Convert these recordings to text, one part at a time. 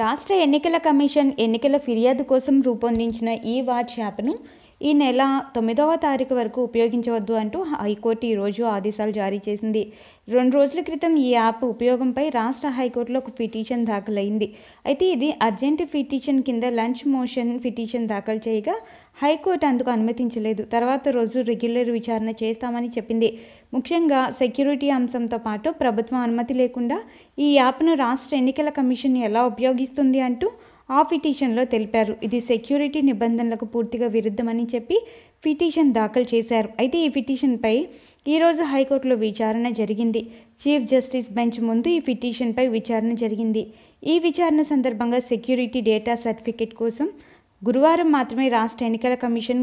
రాష్ట్ర ఎన్నికల కమిషన్ ఎన్నికల ఫిర్యాదు కోసం రూపొందించిన ఈ వాట్సాప్ను ఈ నెల తొమ్మిదవ తారీఖు వరకు ఉపయోగించవద్దు అంటూ హైకోర్టు ఈరోజు ఆదేశాలు జారీ చేసింది రెండు రోజుల క్రితం ఈ యాప్ ఉపయోగంపై రాష్ట్ర హైకోర్టులో ఒక పిటిషన్ దాఖలైంది అయితే ఇది అర్జెంట్ పిటిషన్ కింద లంచ్ మోషన్ పిటిషన్ దాఖలు చేయగా హైకోర్టు అందుకు అనుమతించలేదు తర్వాత రోజు రెగ్యులర్ విచారణ చేస్తామని చెప్పింది ముఖ్యంగా సెక్యూరిటీ అంశంతో పాటు ప్రభుత్వం అనుమతి లేకుండా ఈ యాప్ను రాష్ట్ర ఎన్నికల కమిషన్ ఎలా ఉపయోగిస్తుంది అంటూ ఆ పిటిషన్లో తెలిపారు ఇది సెక్యూరిటీ నిబంధనలకు పూర్తిగా విరుద్ధమని చెప్పి పిటిషన్ దాఖలు చేశారు అయితే ఈ పిటిషన్పై ఈరోజు హైకోర్టులో విచారణ జరిగింది చీఫ్ జస్టిస్ బెంచ్ ముందు ఈ పిటిషన్పై విచారణ జరిగింది ఈ విచారణ సందర్భంగా సెక్యూరిటీ డేటా సర్టిఫికేట్ కోసం గురువారం మాత్రమే రాష్ట్ర ఎన్నికల కమిషన్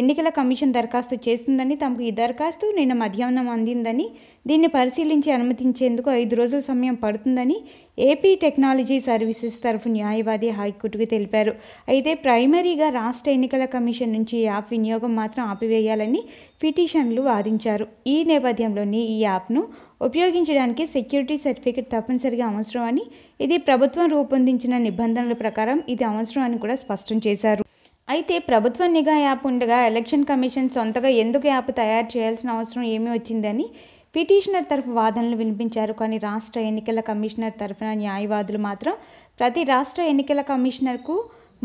ఎన్నికల కమిషన్ దరఖాస్తు చేసిందని తమకు ఈ దరఖాస్తు నిన్న మధ్యాహ్నం అందిందని దీన్ని పరిశీలించి అనుమతించేందుకు ఐదు రోజుల సమయం పడుతుందని ఏపీ టెక్నాలజీ సర్వీసెస్ తరఫు న్యాయవాది హైకోర్టుకు తెలిపారు అయితే ప్రైమరీగా రాష్ట్ర ఎన్నికల కమిషన్ నుంచి ఈ యాప్ వినియోగం మాత్రం ఆపివేయాలని పిటిషన్లు వాదించారు ఈ నేపథ్యంలోని ఈ యాప్ను ఉపయోగించడానికి సెక్యూరిటీ సర్టిఫికెట్ తప్పనిసరిగా అవసరం అని ఇది ప్రభుత్వం రూపొందించిన నిబంధనల ప్రకారం ఇది అవసరం అని కూడా స్పష్టం చేశారు అయితే ప్రభుత్వ నిఘా యాప్ ఉండగా ఎలక్షన్ కమిషన్ సొంతగా ఎందుకు యాప్ తయారు చేయాల్సిన అవసరం ఏమీ వచ్చిందని పిటిషనర్ తరఫు వాదనలు వినిపించారు కానీ రాష్ట్ర ఎన్నికల కమిషనర్ తరఫున న్యాయవాదులు మాత్రం ప్రతి రాష్ట్ర ఎన్నికల కమిషనర్కు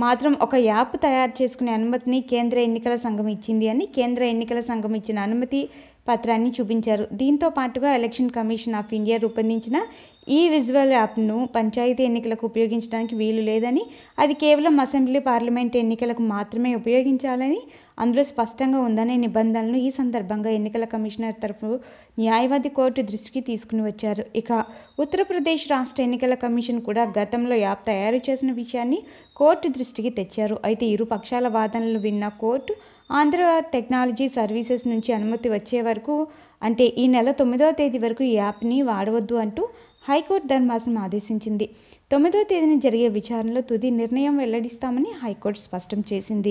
మాత్రం ఒక యాప్ తయారు చేసుకునే అనుమతిని కేంద్ర ఎన్నికల సంఘం ఇచ్చింది అని కేంద్ర ఎన్నికల సంఘం ఇచ్చిన అనుమతి పత్రాన్ని చూపించారు దీంతో పాటుగా ఎలక్షన్ కమిషన్ ఆఫ్ ఇండియా రూపొందించిన ఈ విజువల్ యాప్ను పంచాయతీ ఎన్నికలకు ఉపయోగించడానికి వీలు లేదని అది కేవలం అసెంబ్లీ పార్లమెంట్ ఎన్నికలకు మాత్రమే ఉపయోగించాలని అందులో స్పష్టంగా ఉందనే నిబంధనలను ఈ సందర్భంగా ఎన్నికల కమిషనర్ తరఫు న్యాయవాది కోర్టు దృష్టికి తీసుకుని వచ్చారు ఇక ఉత్తరప్రదేశ్ రాష్ట్ర ఎన్నికల కమిషన్ కూడా గతంలో యాప్ తయారు చేసిన విషయాన్ని కోర్టు దృష్టికి తెచ్చారు అయితే ఇరు పక్షాల వాదనలు విన్న కోర్టు ఆంధ్ర టెక్నాలజీ సర్వీసెస్ నుంచి అనుమతి వచ్చే వరకు అంటే ఈ నెల తొమ్మిదవ తేదీ వరకు ఈ యాప్ని వాడవద్దు అంటూ హైకోర్టు ధర్మాసనం ఆదేశించింది తొమ్మిదవ తేదీన జరిగే విచారణలో తుది నిర్ణయం వెల్లడిస్తామని హైకోర్టు స్పష్టం చేసింది